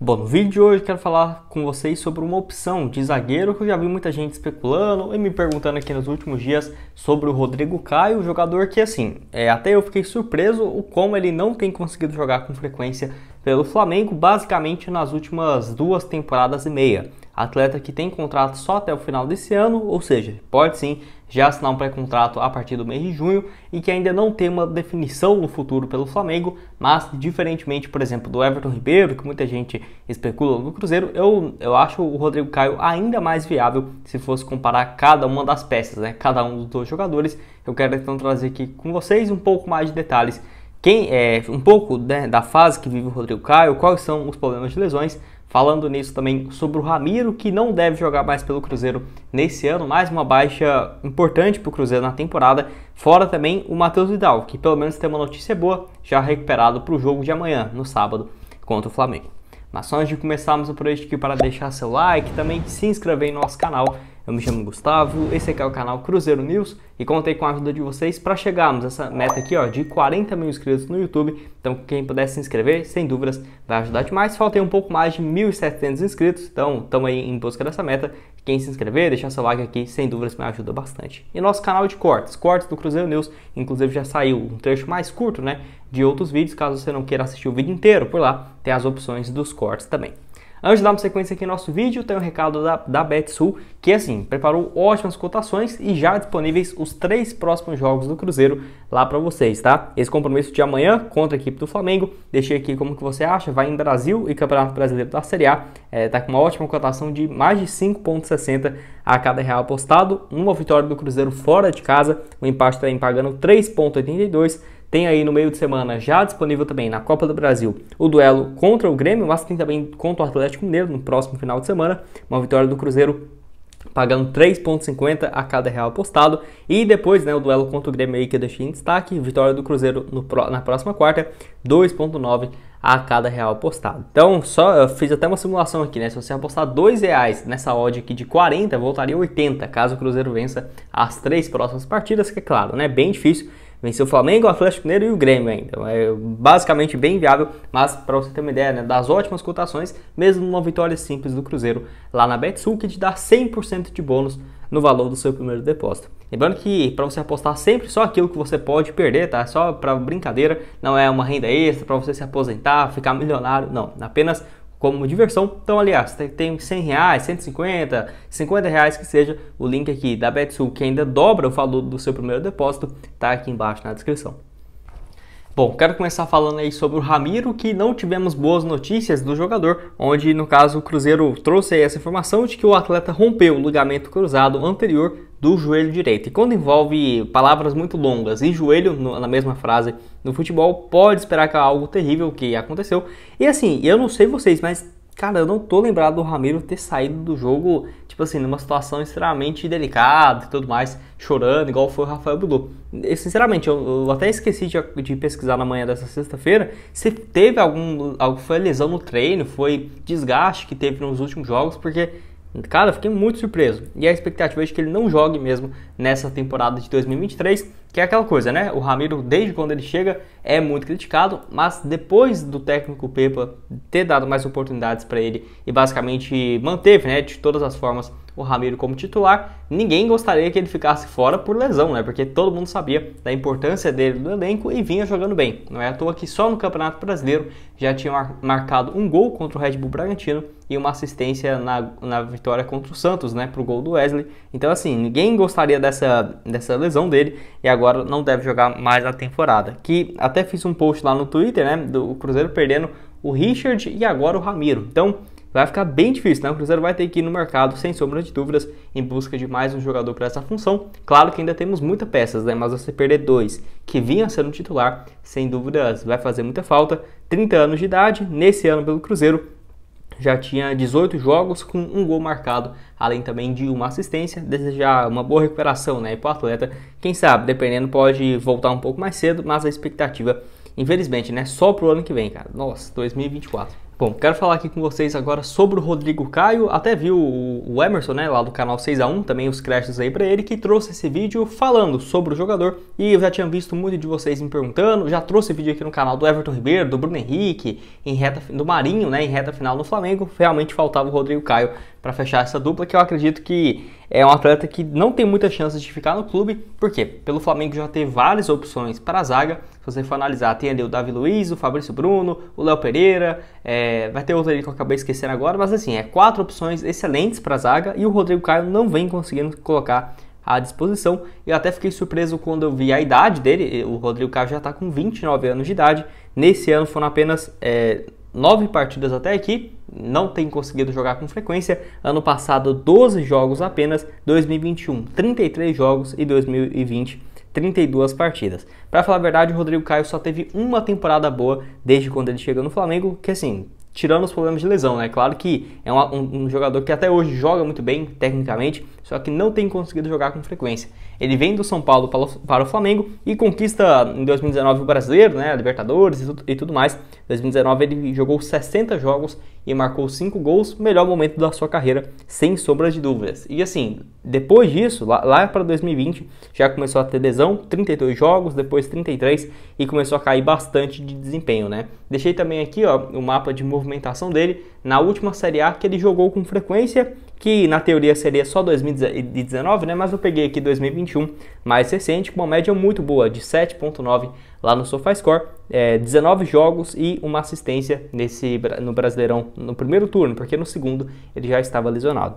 Bom, no vídeo de hoje quero falar com vocês sobre uma opção de zagueiro que eu já vi muita gente especulando e me perguntando aqui nos últimos dias sobre o Rodrigo Caio, jogador que assim, é, até eu fiquei surpreso o como ele não tem conseguido jogar com frequência pelo Flamengo basicamente nas últimas duas temporadas e meia. Atleta que tem contrato só até o final desse ano, ou seja, pode sim já assinar um pré-contrato a partir do mês de junho e que ainda não tem uma definição no futuro pelo Flamengo, mas diferentemente, por exemplo, do Everton Ribeiro, que muita gente especula no Cruzeiro, eu, eu acho o Rodrigo Caio ainda mais viável se fosse comparar cada uma das peças, né? cada um dos dois jogadores. Eu quero então trazer aqui com vocês um pouco mais de detalhes quem é um pouco né, da fase que vive o Rodrigo Caio, quais são os problemas de lesões. Falando nisso também sobre o Ramiro, que não deve jogar mais pelo Cruzeiro nesse ano, mais uma baixa importante para o Cruzeiro na temporada. Fora também o Matheus Vidal, que pelo menos tem uma notícia boa, já recuperado para o jogo de amanhã, no sábado, contra o Flamengo. Mas só antes de começarmos o projeto aqui para deixar seu like, também se inscrever em nosso canal eu me chamo Gustavo, esse aqui é o canal Cruzeiro News e contei com a ajuda de vocês para chegarmos a essa meta aqui ó, de 40 mil inscritos no YouTube. Então quem puder se inscrever, sem dúvidas, vai ajudar demais. Faltem um pouco mais de 1.700 inscritos, então estamos aí em busca dessa meta. Quem se inscrever, deixar seu like aqui, sem dúvidas, me ajuda bastante. E nosso canal de cortes, cortes do Cruzeiro News, inclusive já saiu um trecho mais curto né, de outros vídeos, caso você não queira assistir o vídeo inteiro por lá, tem as opções dos cortes também. Antes de darmos sequência aqui no nosso vídeo, tem um recado da, da Betsul, que assim, preparou ótimas cotações e já disponíveis os três próximos jogos do Cruzeiro lá para vocês, tá? Esse compromisso de amanhã contra a equipe do Flamengo, deixei aqui como que você acha, vai em Brasil e Campeonato Brasileiro da Série A, é, tá com uma ótima cotação de mais de 5,60 a cada real apostado, uma vitória do Cruzeiro fora de casa, o empate está pagando 3,82 tem aí no meio de semana já disponível também na Copa do Brasil o duelo contra o Grêmio, mas tem também contra o Atlético Mineiro no próximo final de semana. Uma vitória do Cruzeiro pagando 3,50 a cada real apostado. E depois, né, o duelo contra o Grêmio aí que eu deixei em destaque, vitória do Cruzeiro no, na próxima quarta, 2,9 a cada real apostado. Então, só eu fiz até uma simulação aqui, né? Se você apostar dois reais nessa odd aqui de 40, voltaria 80, caso o Cruzeiro vença as três próximas partidas, que é claro, né, bem difícil Venceu o Flamengo, o Atlético Mineiro e o Grêmio ainda. Então é basicamente bem viável, mas para você ter uma ideia né, das ótimas cotações, mesmo numa vitória simples do Cruzeiro lá na Betsul, que te dá 100% de bônus no valor do seu primeiro depósito. Lembrando que para você apostar sempre só aquilo que você pode perder, tá? Só para brincadeira, não é uma renda extra para você se aposentar, ficar milionário, não. Apenas como diversão. Então, aliás, tem, tem 100 reais, 150, 50 reais que seja, o link aqui da Betsul que ainda dobra o valor do seu primeiro depósito, tá aqui embaixo na descrição. Bom, quero começar falando aí sobre o Ramiro, que não tivemos boas notícias do jogador, onde no caso o Cruzeiro trouxe essa informação de que o atleta rompeu o ligamento cruzado anterior do joelho direito. E quando envolve palavras muito longas e joelho no, na mesma frase no futebol, pode esperar que é algo terrível que aconteceu. E assim, eu não sei vocês, mas cara, eu não tô lembrado do Ramiro ter saído do jogo, tipo assim, numa situação extremamente delicada e tudo mais, chorando, igual foi o Rafael Bilu. E, sinceramente, eu, eu, até esqueci de, de, pesquisar na manhã dessa sexta-feira se teve algum, algo, foi lesão no treino, foi desgaste que teve nos últimos jogos, porque Cara, fiquei muito surpreso. E a expectativa é de que ele não jogue mesmo nessa temporada de 2023, que é aquela coisa, né? O Ramiro, desde quando ele chega, é muito criticado, mas depois do técnico Pepa ter dado mais oportunidades para ele e basicamente manteve, né, de todas as formas, o Ramiro como titular. Ninguém gostaria que ele ficasse fora por lesão, né? Porque todo mundo sabia da importância dele no elenco e vinha jogando bem. Não é à toa que só no Campeonato Brasileiro já tinha marcado um gol contra o Red Bull Bragantino e uma assistência na, na vitória contra o Santos, né? Pro gol do Wesley. Então, assim, ninguém gostaria dessa, dessa lesão dele e agora não deve jogar mais a temporada. Que até fiz um post lá no Twitter, né? Do Cruzeiro perdendo o Richard e agora o Ramiro. Então, vai ficar bem difícil, né? O Cruzeiro vai ter que ir no mercado, sem sombra de dúvidas, em busca de mais um jogador para essa função. Claro que ainda temos muitas peças, né? Mas você perder dois que vinha sendo titular, sem dúvidas vai fazer muita falta. 30 anos de idade, nesse ano pelo Cruzeiro, já tinha 18 jogos com um gol marcado, além também de uma assistência. Desejar uma boa recuperação né, para o atleta. Quem sabe, dependendo, pode voltar um pouco mais cedo, mas a expectativa, infelizmente, né, só para o ano que vem, cara. Nossa, 2024. Bom, quero falar aqui com vocês agora sobre o Rodrigo Caio. Até viu o Emerson, né, lá do canal 6 a 1 também os créditos aí para ele, que trouxe esse vídeo falando sobre o jogador. E eu já tinha visto muito de vocês me perguntando, já trouxe vídeo aqui no canal do Everton Ribeiro, do Bruno Henrique, em reta, do Marinho, né, em reta final no Flamengo. Realmente faltava o Rodrigo Caio para fechar essa dupla, que eu acredito que é um atleta que não tem muita chance de ficar no clube, porque pelo Flamengo já ter várias opções para a zaga, você for analisar, tem ali o Davi Luiz, o Fabrício Bruno, o Léo Pereira, é, vai ter outro ali que eu acabei esquecendo agora, mas assim, é quatro opções excelentes para a zaga e o Rodrigo Caio não vem conseguindo colocar à disposição. Eu até fiquei surpreso quando eu vi a idade dele, o Rodrigo Caio já está com 29 anos de idade, nesse ano foram apenas é, nove partidas até aqui, não tem conseguido jogar com frequência. Ano passado, 12 jogos apenas, 2021, 33 jogos e 2020, 32 partidas. Para falar a verdade, o Rodrigo Caio só teve uma temporada boa desde quando ele chegou no Flamengo, que assim, tirando os problemas de lesão, né? Claro que é um, um, um, jogador que até hoje joga muito bem, tecnicamente, só que não tem conseguido jogar com frequência. Ele vem do São Paulo para o, para o Flamengo e conquista em 2019 o Brasileiro, né? A Libertadores e, tudo, e tudo mais. Em 2019 ele jogou 60 jogos e marcou cinco gols, melhor momento da sua carreira, sem sombra de dúvidas. E assim, depois disso, lá, lá para 2020, já começou a ter lesão, 32 jogos, depois 33 e começou a cair bastante de desempenho, né? Deixei também aqui, ó, o mapa de movimentação dele na última Série A que ele jogou com frequência, que na teoria seria só 2019, né? Mas eu peguei aqui 2021 mais recente, com uma média muito boa de 7.9 lá no SofaScore, é, 19 jogos e uma assistência nesse no Brasileirão no primeiro turno, porque no segundo ele já estava lesionado.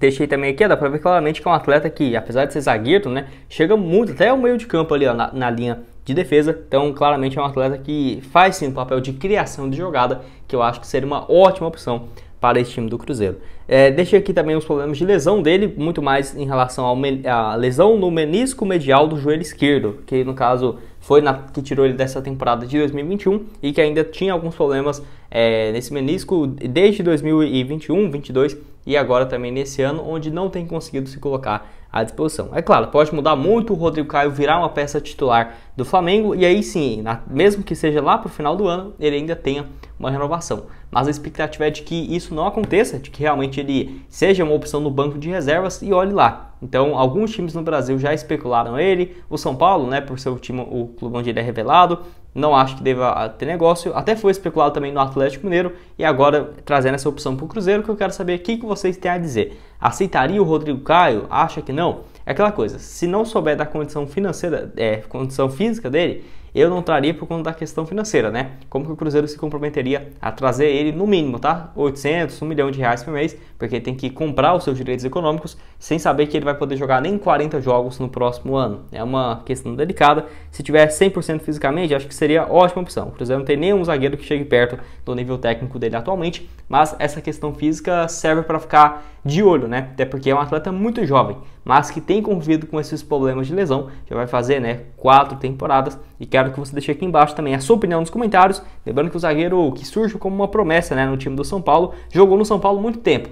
Deixei também aqui, dá para ver claramente que é um atleta que, apesar de ser zagueiro, né, chega muito até o meio de campo ali ó, na, na linha de defesa. Então, claramente é um atleta que faz sim o papel de criação de jogada, que eu acho que seria uma ótima opção para esse time do Cruzeiro. É, deixei aqui também os problemas de lesão dele, muito mais em relação à lesão no menisco medial do joelho esquerdo, que no caso foi na, que tirou ele dessa temporada de 2021 e que ainda tinha alguns problemas é, nesse menisco desde 2021, 22 e agora também nesse ano, onde não tem conseguido se colocar à disposição. É claro, pode mudar muito o Rodrigo Caio virar uma peça titular do Flamengo e aí sim, na, mesmo que seja lá para o final do ano, ele ainda tenha uma renovação mas a expectativa é de que isso não aconteça, de que realmente ele seja uma opção no banco de reservas e olhe lá. Então, alguns times no Brasil já especularam ele, o São Paulo, né, por ser o time, o clube onde ele é revelado, não acho que deva ah, ter negócio, até foi especulado também no Atlético Mineiro e agora trazendo essa opção para o Cruzeiro, que eu quero saber o que, que vocês têm a dizer. Aceitaria o Rodrigo Caio? Acha que não? É aquela coisa, se não souber da condição financeira, é, condição física dele, eu não traria por conta da questão financeira, né? Como que o Cruzeiro se comprometeria a trazer ele no mínimo, tá? 800, 1 milhão de reais por mês, porque tem que comprar os seus direitos econômicos sem saber que ele vai poder jogar nem 40 jogos no próximo ano. É uma questão delicada. Se tiver 100% fisicamente, acho que seria ótima opção. O Cruzeiro não tem nenhum zagueiro que chegue perto do nível técnico dele atualmente, mas essa questão física serve para ficar de olho, né? Até porque é um atleta muito jovem, mas que tem convivido com esses problemas de lesão, já vai fazer, né, quatro temporadas. E quero que você deixe aqui embaixo também a sua opinião nos comentários. Lembrando que o zagueiro que surge como uma promessa, né, no time do São Paulo, jogou no São Paulo muito tempo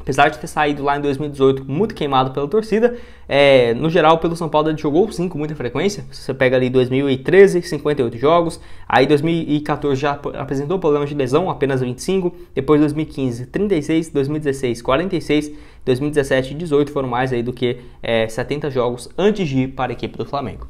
apesar de ter saído lá em 2018 muito queimado pela torcida, é, no geral pelo São Paulo ele jogou sim com muita frequência. Você pega ali 2013, 58 jogos, aí 2014 já apresentou problemas de lesão, apenas 25, depois 2015, 36, 2016, 46, 2017 e 18 foram mais aí do que é, 70 jogos antes de ir para a equipe do Flamengo.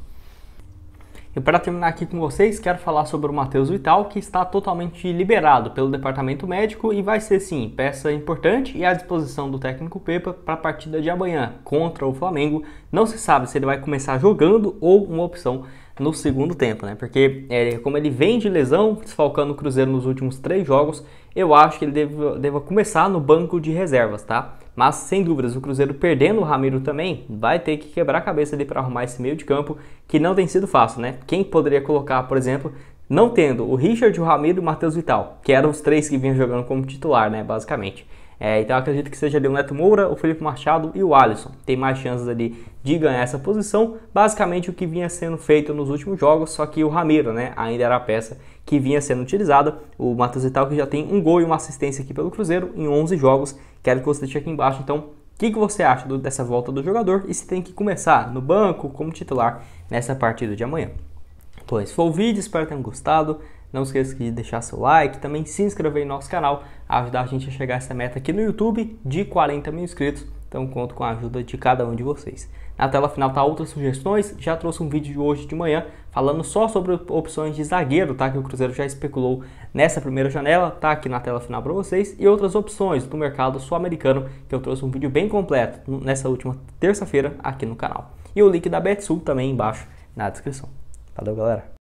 E para terminar aqui com vocês, quero falar sobre o Matheus Vital, que está totalmente liberado pelo departamento médico e vai ser sim peça importante e à disposição do técnico Pepa para a partida de amanhã contra o Flamengo. Não se sabe se ele vai começar jogando ou uma opção no segundo tempo, né? Porque é, como ele vem de lesão, desfalcando o Cruzeiro nos últimos três jogos, eu acho que ele deva, deva começar no banco de reservas, tá? Mas sem dúvidas, o Cruzeiro perdendo o Ramiro também vai ter que quebrar a cabeça ali para arrumar esse meio de campo, que não tem sido fácil, né? Quem poderia colocar, por exemplo, não tendo o Richard, o Ramiro e o Matheus Vital, que eram os três que vinham jogando como titular, né, basicamente. É, então acredito que seja ali o Neto Moura, o Felipe Machado e o Alisson. Tem mais chances ali de ganhar essa posição. Basicamente o que vinha sendo feito nos últimos jogos, só que o Ramiro, né, ainda era a peça que vinha sendo utilizada. O Matheus Vital que já tem um gol e uma assistência aqui pelo Cruzeiro em 11 jogos Quero que você deixe aqui embaixo, então, o que, que você acha do, dessa volta do jogador e se tem que começar no banco como titular nessa partida de amanhã. Então, esse foi o vídeo, espero que tenham gostado. Não esqueça de deixar seu like, também se inscrever em nosso canal, ajudar a gente a chegar a essa meta aqui no YouTube de 40 mil inscritos então conto com a ajuda de cada um de vocês. Na tela final tá outras sugestões. Já trouxe um vídeo de hoje de manhã falando só sobre opções de zagueiro, tá? Que o Cruzeiro já especulou nessa primeira janela, tá aqui na tela final para vocês, e outras opções do mercado sul-americano, que eu trouxe um vídeo bem completo nessa última terça-feira aqui no canal. E o link da BetSul também embaixo na descrição. Valeu, galera.